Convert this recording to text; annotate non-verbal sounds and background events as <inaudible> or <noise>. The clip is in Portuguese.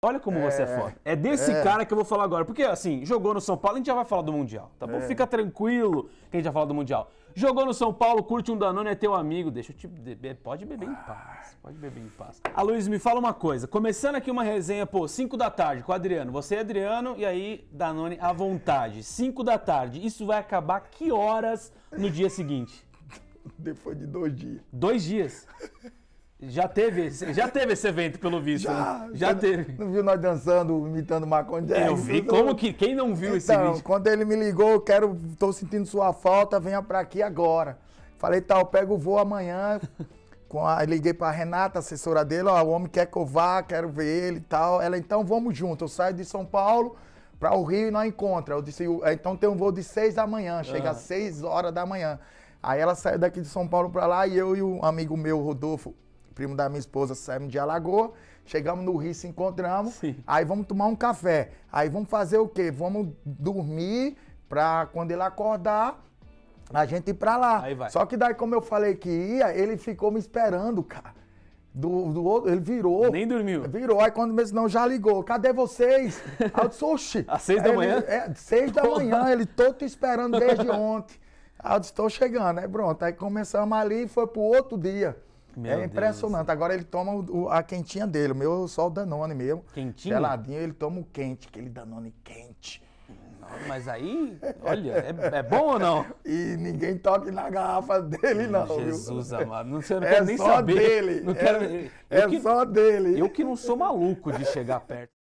Olha como é, você é foda. É desse é. cara que eu vou falar agora. Porque, assim, jogou no São Paulo, a gente já vai falar do Mundial, tá bom? É. Fica tranquilo que a gente já fala do Mundial. Jogou no São Paulo, curte um Danone, é teu amigo. Deixa eu te beber. Pode beber em ah. paz. Pode beber em paz. A Luiz, me fala uma coisa. Começando aqui uma resenha, pô, 5 da tarde com o Adriano. Você é Adriano e aí Danone à vontade. 5 da tarde. Isso vai acabar que horas no dia seguinte? <laughs> Depois de dois dias. Dois dias? <laughs> Já teve, esse, já teve esse evento, pelo visto. Já, né? já teve. Não, não viu nós dançando, imitando Macon Eu vi. Tudo. Como que quem não viu então, esse vídeo? quando ele me ligou, eu quero, tô sentindo sua falta, venha para aqui agora. Falei, tal, pego o voo amanhã. <laughs> Com a, liguei para Renata, assessora dele, ó, o homem quer covar, quero ver ele e tal. Ela, então vamos junto. Eu saio de São Paulo para o Rio e nós encontra. Eu disse, é, então tem um voo de seis da manhã, chega ah. às seis horas da manhã. Aí ela saiu daqui de São Paulo para lá e eu e um amigo meu, Rodolfo, primo da minha esposa, saímos de Alagoa, chegamos no Rio, se encontramos, Sim. aí vamos tomar um café. Aí vamos fazer o quê? Vamos dormir para quando ele acordar, a gente ir para lá. Só que daí, como eu falei que ia, ele ficou me esperando, cara. Do, do outro, ele virou. Nem dormiu. Virou. Aí quando mesmo não já ligou. Cadê vocês? Aí eu disse, <laughs> Às seis da ele, manhã? É, seis Porra. da manhã. Ele todo te esperando desde ontem. Aí eu disse, tô chegando. Aí pronto. Aí começamos ali e foi pro outro dia. Meu é impressionante. Deus. Agora ele toma o, a quentinha dele. O meu só o Danone mesmo. Quentinho? Geladinho, ele toma o quente, aquele Danone quente. mas aí, olha, é, é, bom ou não? <laughs> E ninguém toque na garrafa dele, não. Jesus viu? amado, não, sei, não é quero nem saber. Dele. Não quero, é, é que, só dele. Eu que não sou maluco de chegar perto.